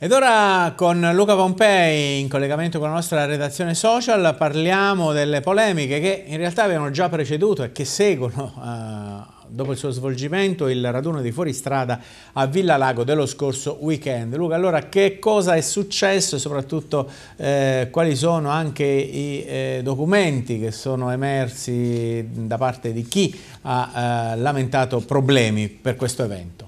Ed ora con Luca Pompei in collegamento con la nostra redazione social parliamo delle polemiche che in realtà avevano già preceduto e che seguono eh, dopo il suo svolgimento il raduno di fuoristrada a Villa Lago dello scorso weekend. Luca, allora che cosa è successo e soprattutto eh, quali sono anche i eh, documenti che sono emersi da parte di chi ha eh, lamentato problemi per questo evento?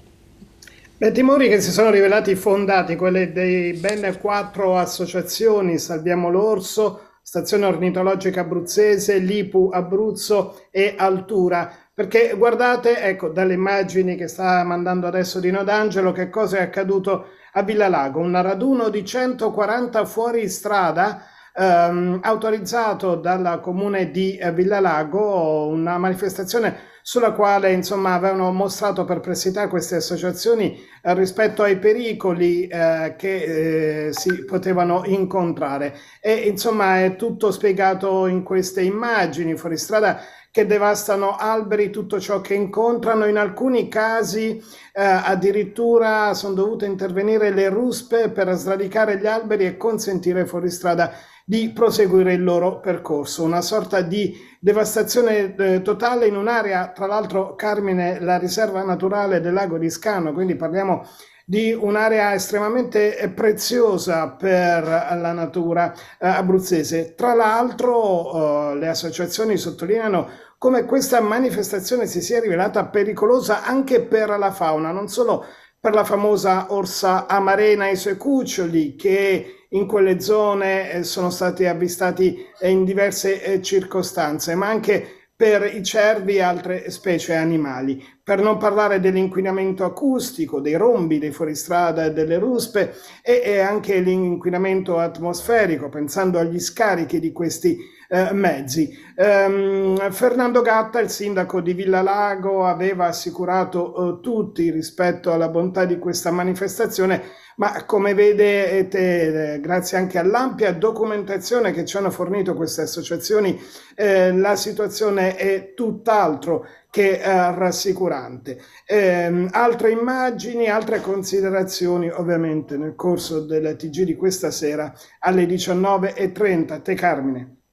Beh, timori che si sono rivelati fondati, quelli dei ben quattro associazioni, Salviamo l'Orso, Stazione Ornitologica Abruzzese, Lipu Abruzzo e Altura. Perché guardate, ecco, dalle immagini che sta mandando adesso Dino D'Angelo, che cosa è accaduto a Villa Lago, Un raduno di 140 fuori strada ehm, autorizzato dal comune di Villa Lago, una manifestazione sulla quale insomma, avevano mostrato perplessità queste associazioni eh, rispetto ai pericoli eh, che eh, si potevano incontrare. E insomma è tutto spiegato in queste immagini fuoristrada che devastano alberi, tutto ciò che incontrano. In alcuni casi eh, addirittura sono dovute intervenire le ruspe per sradicare gli alberi e consentire fuoristrada di proseguire il loro percorso. Una sorta di devastazione eh, totale in un'area tra l'altro Carmine la riserva naturale del lago di Scano, quindi parliamo di un'area estremamente preziosa per la natura eh, abruzzese. Tra l'altro eh, le associazioni sottolineano come questa manifestazione si sia rivelata pericolosa anche per la fauna, non solo per la famosa orsa amarena e i suoi cuccioli che in quelle zone eh, sono stati avvistati eh, in diverse eh, circostanze, ma anche per i cervi e altre specie animali. Per non parlare dell'inquinamento acustico, dei rombi, dei fuoristrada e delle ruspe e, e anche l'inquinamento atmosferico, pensando agli scarichi di questi eh, mezzi. Ehm, Fernando Gatta, il sindaco di Villa Lago, aveva assicurato eh, tutti rispetto alla bontà di questa manifestazione, ma come vedete, eh, eh, grazie anche all'ampia documentazione che ci hanno fornito queste associazioni, la situazione è tutt'altro che rassicurante. Ehm, altre immagini, altre considerazioni ovviamente nel corso del TG di questa sera alle 19.30. Te Carmine.